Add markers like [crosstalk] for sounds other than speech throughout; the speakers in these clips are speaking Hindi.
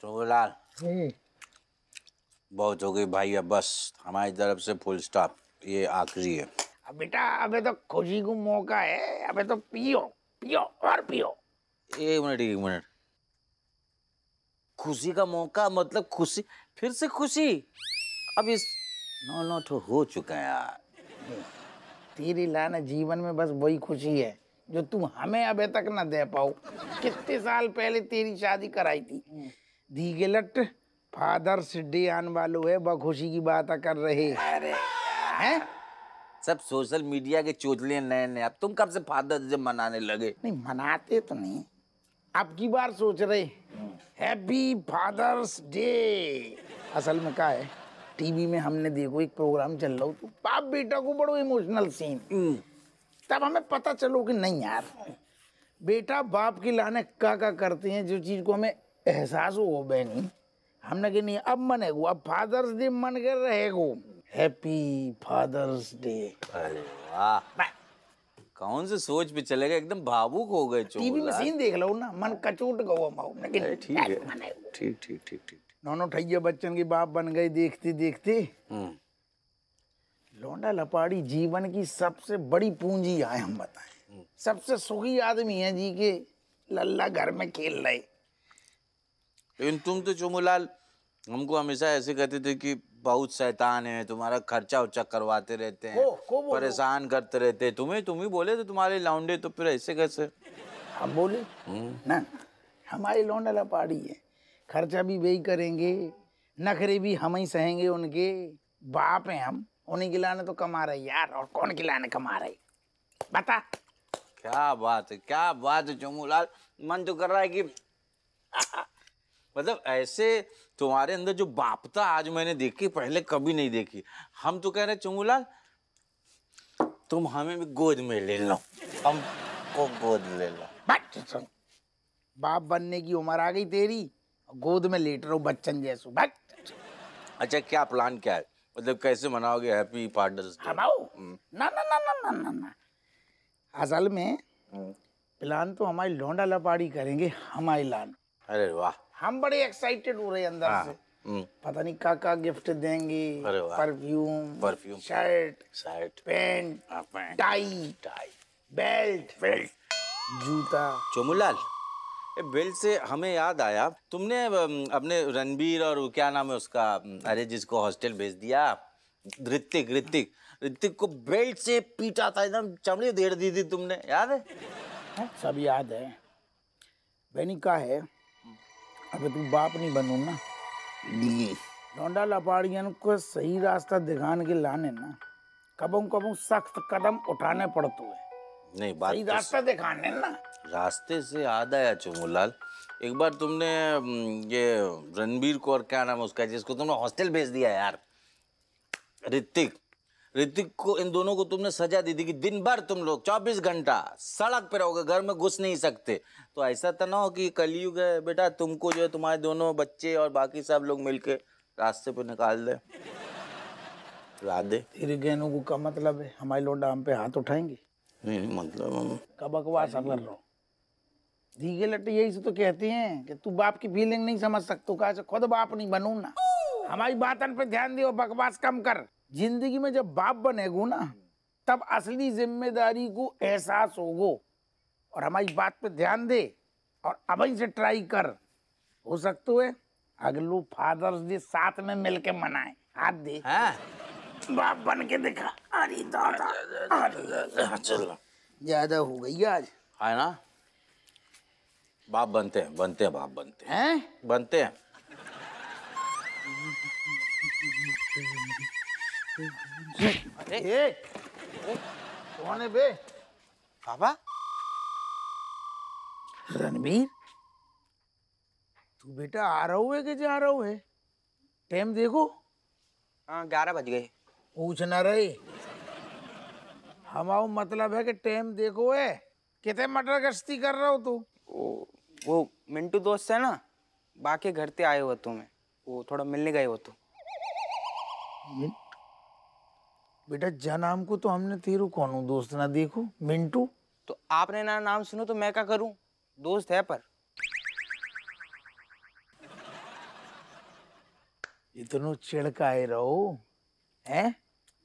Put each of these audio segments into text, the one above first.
सोलाल हम्म। बहुत हो गई भाई अब बस हमारी तरफ से फुल स्टॉप ये आखिरी है बेटा अबे तो खुशी को मौका है अबे तो पियो पियो और पियो एक मिनट एक मिनट खुशी का मौका मतलब खुशी फिर से खुशी अब इस नौ नौ तो हो चुका है यार तेरी लाना जीवन में बस वही खुशी है जो तुम हमें अबे तक ना दे पाओ कितने साल पहले तेरी शादी कराई थी धीगेलट फादर्स डे आने वालो है बखुशी की बात कर रहे अरे हैं सब सोशल मीडिया के चोचले नए नए अब तुम कब से फादर्स डे मनाने लगे नहीं मनाते तो नहीं अब की बार सोच रहे हैप्पी फादर्स डे असल में क्या है टीवी में हमने देखो एक प्रोग्राम चल रहा हूँ तो बाप बेटा को बड़ो इमोशनल हम्म। सीन तब हमें पता चलो कि नहीं यार बेटा बाप की लाने का का करते हैं जो चीज़ को हमें एहसास हो बहन हमने कि नहीं अब मन है अब फादर्स डे मन कर रहेगो हैप्पी फादर्स डे अरे वाह कौन से सोच पे चले गए एकदम भावुक हो गए टीवी में सीन देख लो ना मन कचूट गो हम आओ ठीक है ठीक ठीक ठीक ठीक नौनो ठैया बच्चन की बाप बन गई देखते देखते हम्म। लौंडा लपाड़ी जीवन की सबसे बड़ी पूंजी है हम बताएं हम्म। सबसे सुखी आदमी है जी के लल्ला घर में खेल रहे लेकिन तुम तो लाल हमको हमेशा ऐसे कहते थे कि बहुत शैतान है तुम्हारा खर्चा उर्चा करवाते रहते हैं परेशान करते रहते तुम्हें तुम ही बोले तो तुम्हारे लौंडे तो फिर ऐसे कैसे हम बोले हम्म। ना हमारे लौंडा लपाड़ी है खर्चा भी वही करेंगे नखरे भी हम ही सहेंगे उनके बाप हैं हम उन्हें गिलाने तो कमा रहे यार और कौन गिलाने कमा रहे बता क्या बात है क्या बात है लाल मन तो कर रहा है कि मतलब ऐसे तुम्हारे अंदर जो बापता आज मैंने देखी पहले कभी नहीं देखी हम तो कह रहे चुंगूलाल तुम हमें भी गोद में ले लो हम को गोद ले लो बाप बनने की उम्र आ गई तेरी गोद में लेट रहो बच्चन जैसो अच्छा क्या प्लान क्या है मतलब कैसे मनाओगे हैप्पी फादर्स डे ना ना ना ना ना ना ना असल में प्लान हम्म। तो हमारी लौंडा लपाड़ी करेंगे हमारी लान अरे वाह हम बड़े एक्साइटेड हो रहे हैं अंदर हाँ, से हम्म। पता नहीं का का गिफ्ट देंगे perfume perfume shirt shirt pant tie tie belt belt जूता चोमूलाल बेल्ट से हमें याद आया तुमने अपने रणबीर और क्या नाम है उसका अरे जिसको हॉस्टल भेज दिया ऋतिक ऋतिक ऋतिक को बेल्ट से पीटा था एकदम चमड़ी देड़ दी थी तुमने याद है हाँ, सब याद है बेनिका है કે તું બાપ નહીં બનું ના દી નોંડા લા બાળિયા નું કોઈ સહી રસ્તા દેખાને લેને ના કભો કભો સખત કદમ ઉઠાને પડતું હે નહીં બાત સહી રસ્તા દેખાને ના રાસ્તે સે આદાયા ચુ મો લાલ એક બાર તુમને ય રનવીર કો ઓર કે નામ હુસકા જે スコ તુમ હોસ્ટેલ ભેજ દિયા યાર રિતિક ऋतिक को इन दोनों को तुमने सजा दी थी कि दिन भर तुम लोग 24 घंटा सड़क पर रहोगे घर में घुस नहीं सकते तो ऐसा तो ना हो कि कलयुग है बेटा तुमको जो है तुम्हारे दोनों बच्चे और बाकी सब लोग मिलके रास्ते पे निकाल दे राधे गहनों को का मतलब है हमारे लोडा हम पे हाथ उठाएंगे नहीं, नहीं मतलब कब अकवास कर रहा धीगे लट्टे यही से तो कहते हैं कि तू बाप की फीलिंग नहीं समझ सकते खुद बाप नहीं बनू ना हमारी बातन पे ध्यान दियो बकवास कम कर जिंदगी में जब बाप बनेगो ना तब असली जिम्मेदारी को एहसास होगो और हमारी बात पे ध्यान दे और अब से ट्राई कर हो सकते है अगलू फादर्स डे साथ में मिलके मनाए हाथ दे हाँ। बाप बन के दिखा अरे दादा हाँ, चलो ज्यादा हो गई आज है हाँ ना बाप बनते हैं बनते हैं बाप बनते हैं बनते हैं कौन है बे बाबा रणबीर तू बेटा आ रहा है कि जा रहा है टाइम देखो हाँ ग्यारह बज गए पूछ ना रही हमारा मतलब है कि टाइम देखो है कितने मटर गश्ती कर रहा हो तू वो, वो मिंटू दोस्त है ना बाकी घर से आए हुआ तुम्हें वो थोड़ा मिलने गए हो तो। तू बेटा जनाम को तो हमने तेरू कौन हूँ दोस्त ना देखो मिंटू तो आपने ना नाम सुनो तो मैं क्या करूं दोस्त है पर इतनो चिड़काए रहो हैं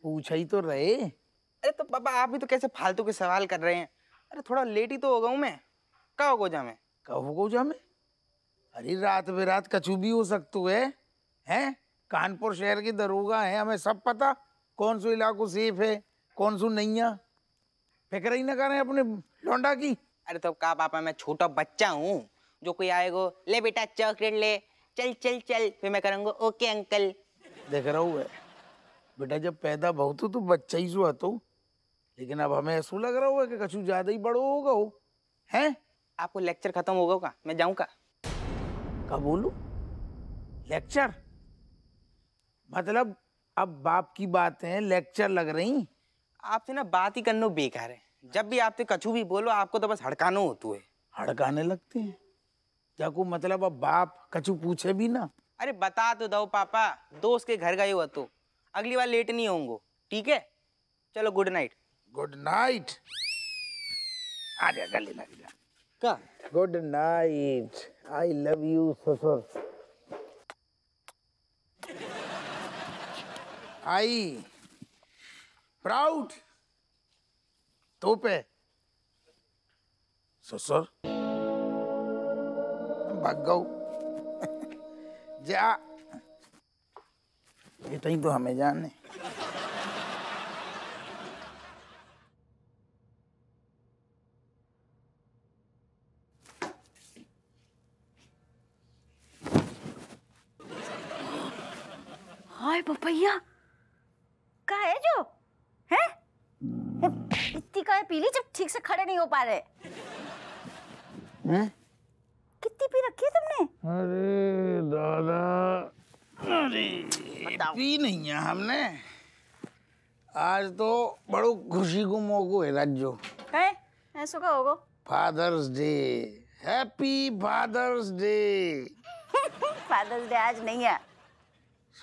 पूछा ही तो रहे अरे तो पापा आप भी तो कैसे फालतू के सवाल कर रहे हैं अरे थोड़ा लेट ही तो हो गया मैं कब हो गोजा मैं कब हो गोजा में अरे रात बे रात कछु भी हो सकते है हैं कानपुर शहर की दरोगा है हमें सब पता कौन सो इलाकों सेफ है कौन सो नहीं है फिक्र ही ना करें अपने लौंडा की अरे तो कहा पापा मैं छोटा बच्चा हूँ जो कोई आएगा ले बेटा चॉकलेट ले चल चल चल फिर मैं करूँगा ओके अंकल देख रहा हूँ बेटा जब पैदा बहुत हो तो बच्चा ही हुआ तो लेकिन अब हमें ऐसा लग रहा होगा कि कछु ज्यादा ही बड़ो होगा हो हैं आपको लेक्चर खत्म होगा का मैं जाऊँ का का बोलू लेक्चर मतलब अब बाप की बातें लेक्चर लग रही आपसे ना बात ही करना बेकार है जब भी आपसे कछु भी बोलो आपको तो बस हड़काना होतु है हड़काने लगते हैं क्या को मतलब अब बाप कछु पूछे भी ना अरे बता तो दो पापा दोस्त के घर गए हो तो अगली बार लेट नहीं होंगे ठीक है चलो गुड नाइट गुड नाइट आ जा गले लग जा का good night I love you ससुर आई प्राउड तो पे ससुर भाग गऊ जा ये तो, तो हमें जाने हाय पपैया है जो है कितनी कहे पी ली जब ठीक से खड़े नहीं हो पा रहे कितनी पी रखी है तुमने अरे दादा अरे पी नहीं है हमने आज तो बड़ो खुशी को मौको है राज्यो है ऐसा का होगा father's day happy father's day [laughs] father's day आज नहीं है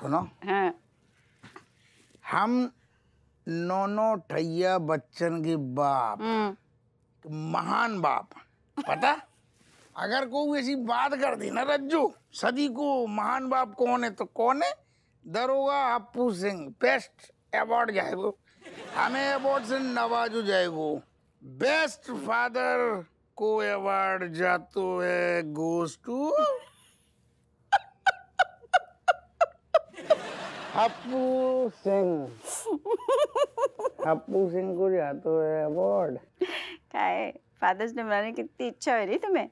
सुनो हाँ हम नोनो ठैया बच्चन के बाप हम्म। महान बाप पता अगर कोई ऐसी बात कर दी ना रज्जू सदी को महान बाप कौन है तो कौन है दरोगा अपू सिंह बेस्ट अवार्ड जाएगो हमें अवार्ड से नवाजू जाएगो बेस्ट फादर को अवार्ड जातो है गोस्टू हप्पू सिंह हप्पू सिंह को जा तो है अवार्ड काय फादर्स डे मनाने कितनी इच्छा हो रही तुम्हें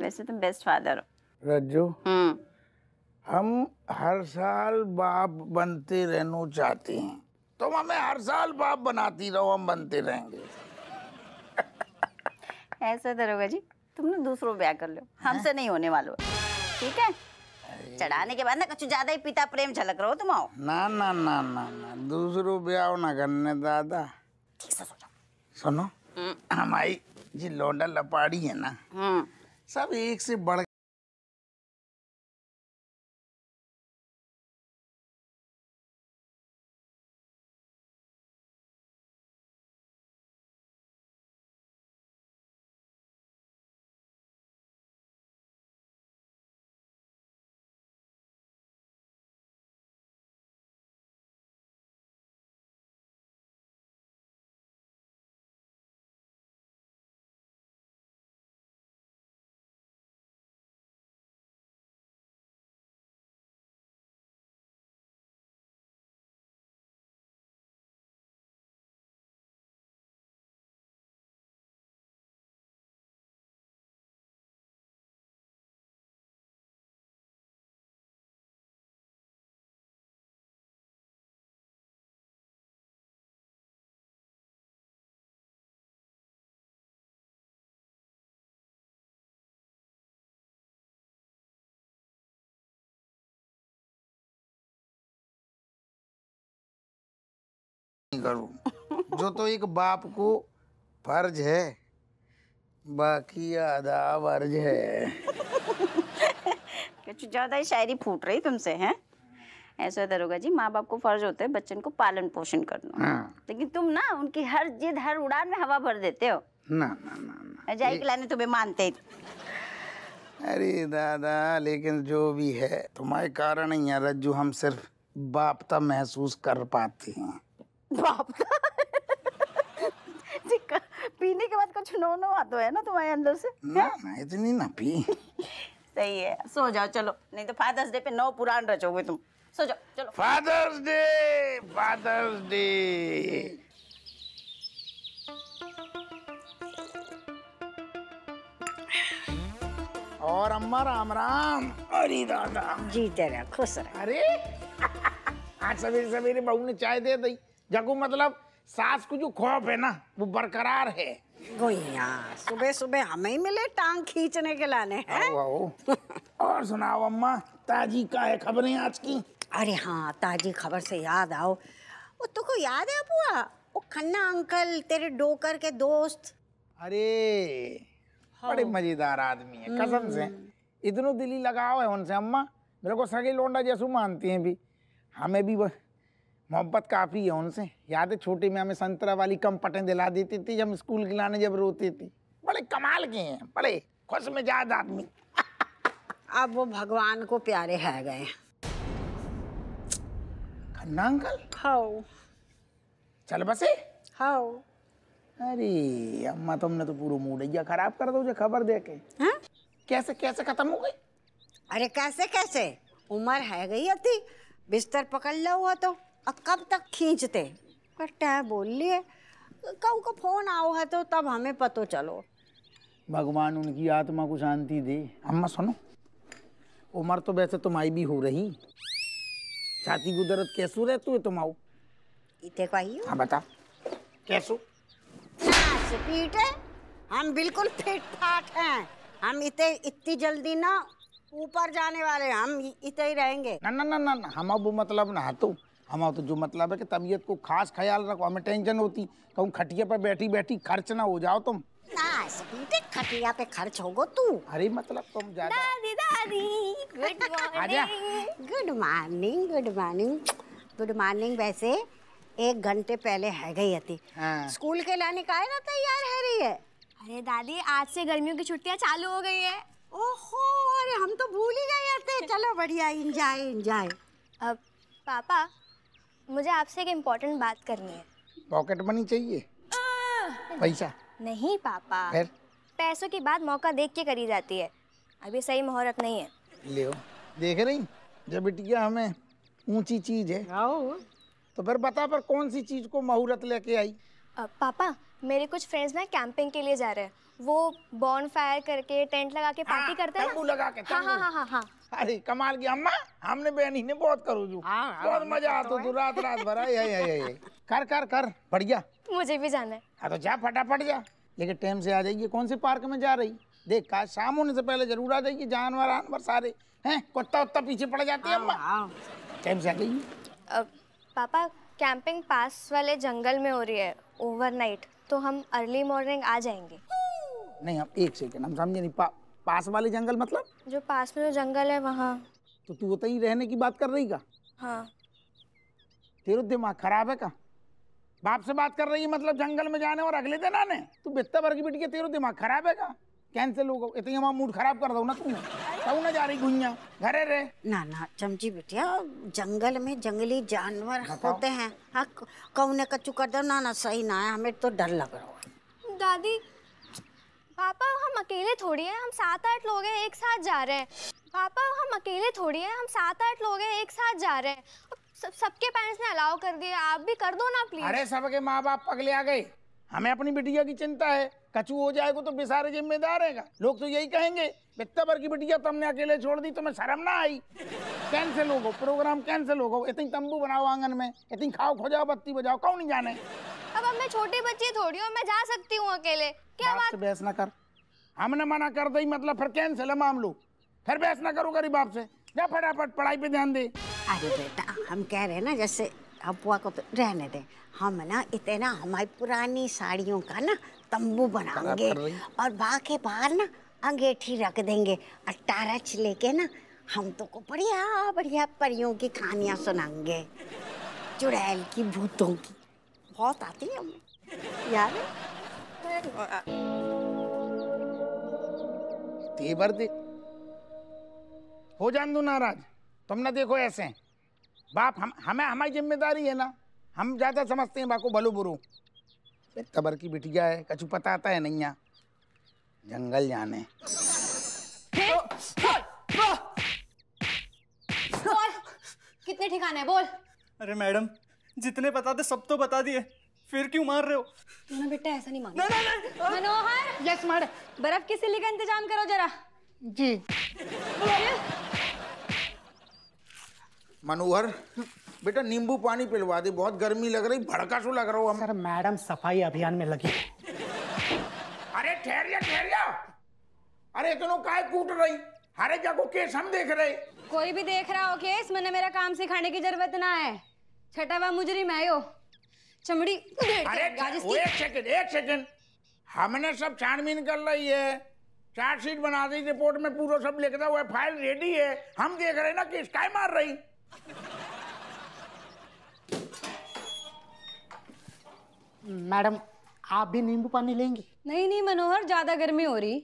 वैसे तुम बेस्ट फादर हो रज्जू हम हम्म। हम हर साल बाप बनते रहना चाहते हैं तो हमें हर साल बाप बनाती रहो हम बनते रहेंगे [laughs] ऐसा दरोगा तो जी तुमने दूसरों ब्याह कर लो हमसे नहीं होने वालों ठीक है चढ़ाने के बाद ना कुछ ज्यादा ही पिता प्रेम झलक रहो तुम आओ ना ना ना ना ना दूसरों ब्याह ना करने दादा ठीक से सोचो सुनो हम्म। हमारी जी लोडा लपाड़ी है ना हम्म। सब एक से बढ़ करो जो तो एक बाप को फर्ज है बाकी आधा अर्ज है कुछ ज्यादा ही शायरी फूट रही तुमसे हैं ऐसा दरोगा तो जी माँ बाप को फर्ज होता है बच्चन को पालन पोषण करना हाँ। लेकिन तुम ना उनकी हर जिद हर उड़ान में हवा भर देते हो ना ना ना, ना। जाए तुम्हें मानते ही अरे दादा लेकिन जो भी है तुम्हारे कारण ही रज्जू हम सिर्फ बापता महसूस कर पाते हैं बाप पीने के बाद कुछ नो नो आते है ना तुम्हारे अंदर से ना ना इतनी ना पी सही है सो जाओ चलो नहीं तो फादर्स डे पे नौ पुरान रचोगे तुम सो जाओ चलो फादर्स डे फादर्स डे और अम्मा राम राम अरे दादा जी तेरा खुश रहे अरे आज सवेरे सवेरे बहू ने चाय दे दी जगू मतलब सास को जो खौफ है ना वो बरकरार है सुबह सुबह हमें ही मिले टांग खींचने के लाने हैं [laughs] और सुनाओ अम्मा ताजी का है खबरें आज की अरे हाँ ताजी खबर से याद आओ वो तो को याद है बुआ वो खन्ना अंकल तेरे डोकर के दोस्त अरे बड़े हाँ। मजेदार आदमी है हम्म। कसम से इतनो दिली लगाओ है उनसे अम्मा मेरे को सगे लोंडा जैसू मानती हैं भी हमें भी मोहब्बत काफ़ी है उनसे याद है छोटे में हमें संतरा वाली कम पटें दिला देती थी जब स्कूल के लाने जब रोती थी बड़े कमाल के हैं बड़े खुश मिजाज आदमी [laughs] अब वो भगवान को प्यारे है गए खन्ना अंकल हाओ चल बसे हाओ अरे अम्मा तुमने तो पूरा मूड या खराब कर दो खबर दे के हा? कैसे कैसे खत्म हो गई अरे कैसे कैसे उम्र है गई अति बिस्तर पकड़ लो हुआ तो और कब तक खींचते कट्टा है बोल लिए कब का फोन आओ है तो तब हमें पतो चलो भगवान उनकी आत्मा को शांति दे अम्मा सुनो उम्र तो वैसे तुम्हारी भी हो रही छाती को दर्द कैसू रहती है तुम आओ इतने का ही हाँ बता कैसू पीटे हम बिल्कुल फिट फाट हैं हम इतने इतनी जल्दी ना ऊपर जाने वाले हम इतने ही रहेंगे ना ना ना ना हम अब मतलब ना तू हमारा तो जो मतलब है कि तबीयत को खास ख्याल रखो हमें टेंशन होती कहूँ खटिया पर बैठी बैठी खर्च ना हो जाओ तुम खटिया पे खर्च होगो तू अरे मतलब तुम ज्यादा good morning good morning good morning वैसे एक घंटे पहले है गई थी हाँ। स्कूल के लाने का है ना तैयार है रही है अरे दादी आज से गर्मियों की छुट्टियां चालू हो गई है ओहो अरे हम तो भूल ही गए थे चलो बढ़िया इंजॉय इंजॉय अब पापा मुझे आपसे एक इम्पोर्टेंट बात करनी है पॉकेट मनी चाहिए पैसा नहीं पापा फिर पैसों की बात मौका देख के करी जाती है अभी सही मुहूर्त नहीं है ले देख रही जब बिटिया हमें ऊंची चीज है तो फिर बता पर कौन सी चीज को मुहूर्त लेके आई पापा मेरे कुछ फ्रेंड्स ना कैंपिंग के लिए जा रहे हैं वो बॉर्न फायर करके टेंट लगा के पार्टी हाँ, करते हैं तंबू लगा के हाँ हाँ हाँ हाँ अरे कमाल की अम्मा हमने बहनी ने बहुत करो जो हाँ, हाँ, बहुत मजा तो आता तू तो रात रात भर आई आई आई कर कर कर बढ़िया मुझे भी जाना है हाँ तो जा फटाफट जा लेकिन टाइम से आ जाइए कौन से पार्क में जा रही देख का शाम होने से पहले जरूर आ जाइए जानवर आनवर सारे हैं कुत्ता उत्ता पीछे पड़ जाते हैं अम्मा टाइम से आ जाइए पापा कैंपिंग पास वाले जंगल में हो रही है ओवरनाइट तो हम अर्ली मॉर्निंग आ जाएंगे नहीं हम एक सेकेंड हम समझे नहीं पा, पास वाले जंगल मतलब जो पास में जो जंगल है वहाँ तो तू वही रहने की बात कर रही का हाँ तेरा दिमाग खराब है का बाप से बात कर रही है मतलब जंगल में जाने और अगले दिन आने तू बित्ता भर की बिटी तेरा दिमाग खराब है का कैंसिल होगा इतनी हमारा मूड खराब कर दो ना तुमने कहूँ ना जा रही घुइया घरे रे ना ना चमची बिटिया जंगल में जंगली जानवर होते हैं हाँ कौने कच्चू कर दो ना ना सही ना है हमें तो डर लग रहा है दादी पापा हम अकेले थोड़ी हैं हम सात आठ लोग हैं एक साथ जा रहे हैं पापा हम अकेले थोड़ी हैं हम सात आठ लोग हैं एक साथ जा रहे हैं सब सबके पेरेंट्स ने अलाउ कर दिया आप भी कर दो ना प्लीज अरे सबके माँ बाप पगले आ गए हमें अपनी बिटिया की चिंता है कचू हो जाएगा तो बेसारे जिम्मेदार है लोग तो यही कहेंगे भर की बिटिया तुमने अकेले छोड़ दी तुम्हें शर्म ना आई कैंसिल हो गो प्रोग्राम कैंसिल गो इतनी तंबू बनाओ आंगन में इतनी खाओ खोजाओ बत्ती बजाओ कौन नहीं जाने अब अब मैं छोटी बच्ची थोड़ी हूँ मैं जा सकती हूँ अकेले क्या बात बहस ना कर हमने मना कर दी मतलब फिर कैंसिल है मामलू फिर बहस ना करो गरीब से जा फटाफट पढ़ाई पे ध्यान दे अरे बेटा हम कह रहे हैं ना जैसे अबुआ को तो रहने दे हम ना इतना हमारी पुरानी साड़ियों का ना तंबू बनाएंगे और बाके बाहर ना अंगेठी रख देंगे और टारच लेके ना हम तो को बढ़िया बढ़िया परियों की कहानियाँ सुनाएंगे चुड़ैल की भूतों की बहुत आती है यार तेवर दे हो जान दो नाराज तुम ना देखो ऐसे बाप हम हमें हमारी जिम्मेदारी है ना हम ज़्यादा समझते हैं बाको भलू बुरू कबर की बिटिया है कछु पता आता है नहीं जंगल जाने कितने ठिकाने बोल अरे मैडम जितने बता दे सब तो बता दिए फिर क्यों मार रहे हो ना बेटा ऐसा नहीं मांगा मनोहर यस बर्फ की सिली का इंतजाम करो जरा जी मनोहर बेटा नींबू पानी पिलवा दे बहुत गर्मी लग रही भड़का सो लग रहा हूँ सर मैडम सफाई अभियान में लगी अरे ठहरिया ठहरिया अरे इतनो काय कूट रही हरे जगह केस हम देख रहे कोई भी देख रहा हो केस मैंने मेरा काम सिखाने की जरूरत ना है छटावा मुजरी में आयो चमड़ी अरे एक सेकंड एक सेकंड हमने सब छानबीन कर ली है चार्जशीट बना दी रिपोर्ट में पूरा सब लिखता हुआ फाइल रेडी है हम देख रहे ना कि स्काई मार रही मैडम आप भी नींबू पानी लेंगी नहीं नहीं मनोहर ज्यादा गर्मी हो रही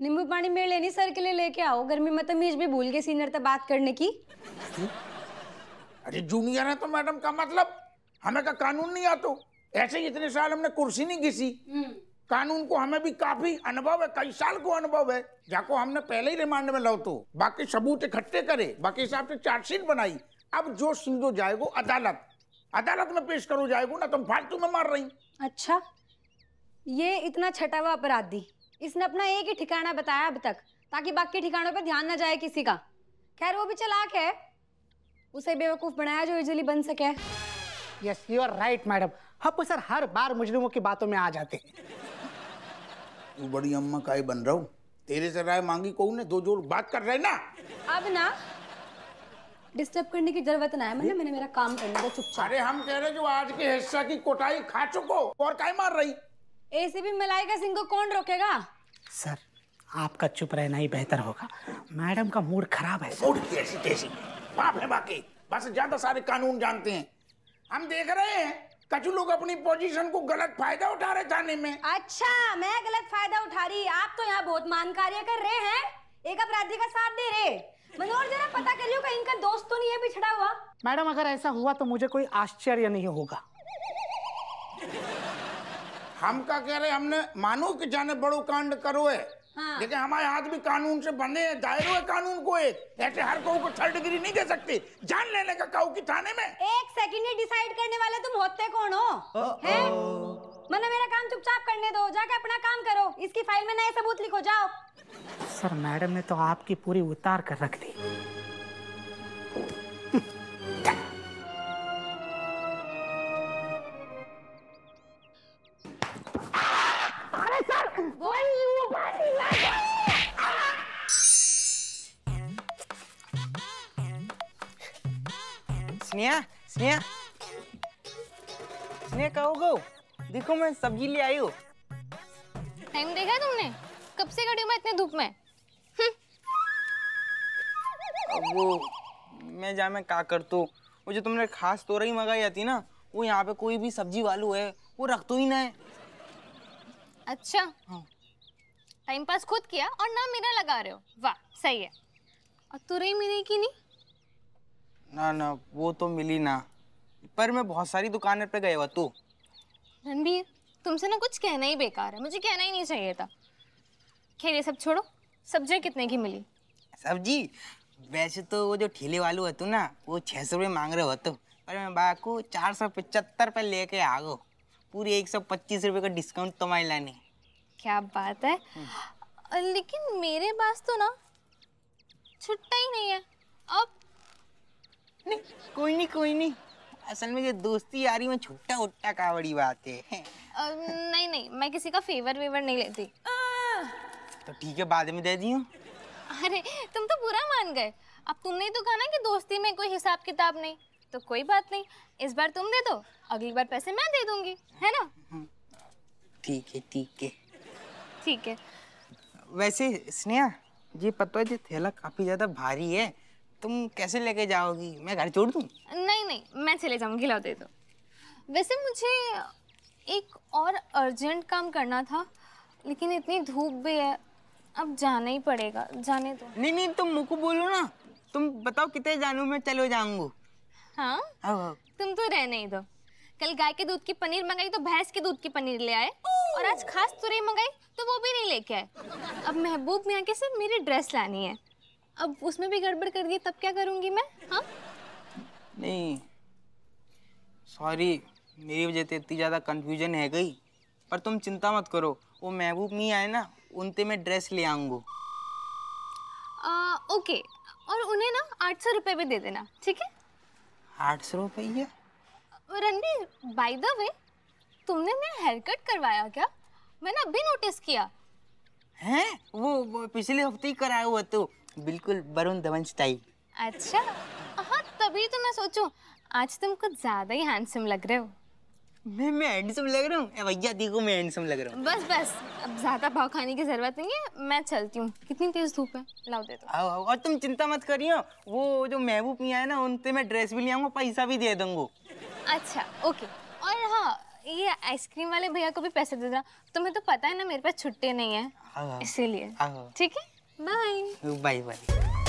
नींबू पानी मेरे लेनी सर के लिए लेके आओ गर्मी में तमीज भी भूल गए सीनियर तक बात करने की हम्म? अरे जूनियर है तो मैडम का मतलब हमें का कानून नहीं आता ऐसे ही इतने साल हमने कुर्सी नहीं घिसी हम्म। कानून को हमें भी काफी अनुभव है कई साल को अनुभव है जाको हमने पहले ही रिमांड में लो तो बाकी सबूत इकट्ठे करे बाकी हिसाब से चार्जशीट बनाई अब जो सीधो जाएगो अदालत अदालत में पेश करो जाएगो ना तुम फालतू में मार रही अच्छा ये इतना हुआ अपराधी इसने अपना एक ही ठिकाना बताया अब तक ताकि बाकी ठिकानों पर ध्यान ना जाए किसी का खैर वो भी चलाक है उसे बेवकूफ बनाया जो इजिली बन सके yes you are right madam हम सर हर बार मुजरिमों की बातों में आ जाते हैं तू बड़ी अम्मा का ही बन रहा हूँ तेरे से राय मांगी कौन ने दो जोर बात कर रहे ना अब ना डिस्टर्ब करने की जरूरत ना है मैंने मतलब मैंने मेरा काम करने दो चुपचाप अरे हम कह रहे जो आज के हिस्सा की कोटाई खा चुको और काय मार रही एसीबी मलाई का सिंह को कौन रोकेगा सर आपका चुप रहना ही बेहतर होगा मैडम का मूड खराब है मूड कैसी कैसी बाप है बाकी बस ज्यादा सारे कानून जानते हैं हम देख रहे हैं कचू लोग अपनी पोजीशन को गलत फायदा उठा रहे थाने में अच्छा मैं गलत फायदा उठा रही आप तो यहाँ बहुत मान कार्य कर रहे हैं एक अपराधी का साथ दे रहे मनोहर जरा पता करियो कहीं इनका दोस्त तो नहीं है पिछड़ा हुआ मैडम अगर ऐसा हुआ तो मुझे कोई आश्चर्य नहीं होगा हम क्या कह रहे हमने मानो की जाने बड़ो कांड करो है हाँ। लेकिन हमारे हाथ भी कानून से बंधे हैं दायरों है कानून को एक ऐसे हर कहू को थर्ड डिग्री नहीं दे सकते जान लेने का कहू की थाने में एक सेकंड ही डिसाइड करने वाले तुम होते कौन हो मैंने मतलब मेरा काम चुपचाप करने दो जाके अपना काम करो इसकी फाइल में नए सबूत लिखो जाओ सर मैडम ने तो आपकी पूरी उतार कर रख दी स्नेहा स्नेहा कहो गो देखो मैं सब्जी ले आई हूँ टाइम देखा तुमने कब से खड़ी मैं इतने धूप में हम्म। वो मैं जा मैं का कर तो वो जो तुमने खास तो रही मंगाई आती ना वो यहाँ पे कोई भी सब्जी वालू है वो रख तो ही ना है अच्छा हाँ। टाइम पास खुद किया और ना मेरा लगा रहे हो वाह सही है और तुरई मिलेगी नहीं ना ना वो तो मिली ना पर मैं बहुत सारी दुकानें पे गए हुआ तू रणबीर तुमसे ना कुछ कहना ही बेकार है मुझे कहना ही नहीं चाहिए था खैर ये सब छोड़ो सब्जी कितने की मिली सब्जी वैसे तो वो जो ठेले वालू हो तू ना वो छः सौ रुपये मांग रहे हो तो पर मैं बाकू चार सौ पचहत्तर पर लेके आ गो पूरी एक सौ पच्चीस रुपये का डिस्काउंट तुम्हारे तो लाने क्या बात है हम्म। लेकिन मेरे पास तो ना छुट्टा ही नहीं है अब नहीं कोई नहीं कोई नहीं असल में ये दोस्ती यारी में छुट्टा उट्टा का बड़ी बात है नहीं नहीं मैं किसी का फेवर वेवर नहीं लेती तो ठीक है बाद में दे दी हूँ अरे तुम तो बुरा मान गए अब तुमने तो कहा ना कि दोस्ती में कोई हिसाब किताब नहीं तो कोई बात नहीं इस बार तुम दे दो अगली बार पैसे मैं दे दूंगी है ना हम्म। ठीक है ठीक है ठीक है वैसे स्नेहा ये पता है ये थैला काफी ज्यादा भारी है तुम कैसे लेके जाओगी मैं घर छोड़ दू नहीं नहीं मैं चले जाऊँगी लाओ तो वैसे मुझे एक और अर्जेंट काम करना था लेकिन इतनी धूप भी है अब जाना ही पड़ेगा जाने दो नहीं नहीं तुम मुझको बोलो ना तुम बताओ कितने जानू मैं चलो जाऊंगू हाँ? हाँ, हाँ तुम तो रहने ही दो कल गाय के दूध की पनीर मंगाई तो भैंस के दूध की पनीर ले आए और आज खास तुरई मंगाई तो वो भी नहीं लेके आए अब महबूब मियाँ के सिर्फ मेरी ड्रेस लानी है अब उसमें भी गड़बड़ कर दी तब क्या करूंगी मैं हाँ नहीं सॉरी मेरी वजह से इतनी ज़्यादा कंफ्यूजन है गई पर तुम चिंता मत करो वो महबूब नहीं आए ना उनते मैं ड्रेस ले आऊँगो ओके और उन्हें ना आठ सौ रुपये भी दे देना ठीक है आठ सौ रुपये रणबीर बाय द वे तुमने मेरा हेयर कट करवाया क्या मैंने अभी नोटिस किया हैं वो, वो पिछले हफ्ते ही कराया हुआ तो बिल्कुल वरुण धवन स्टाइल अच्छा हाँ तभी तो मैं सोचूं आज तुम कुछ ज्यादा ही हैंडसम लग रहे हो मैं मैं हैंडसम लग रहा हूँ भैया देखो मैं हैंडसम लग रहा हूँ बस बस अब ज्यादा भाव खाने की जरूरत नहीं है मैं चलती हूँ कितनी तेज धूप है लाओ दे दो आओ आओ और तुम चिंता मत करियो वो जो महबूब मियाँ है ना उनसे मैं ड्रेस भी ले आऊंगा पैसा भी दे दूंगा अच्छा ओके और हाँ ये आइसक्रीम वाले भैया को भी पैसे दे देना तुम्हें तो पता है ना मेरे पास छुट्टे नहीं है हाँ, हाँ। इसीलिए हाँ, ठीक है Bye. Bye-bye.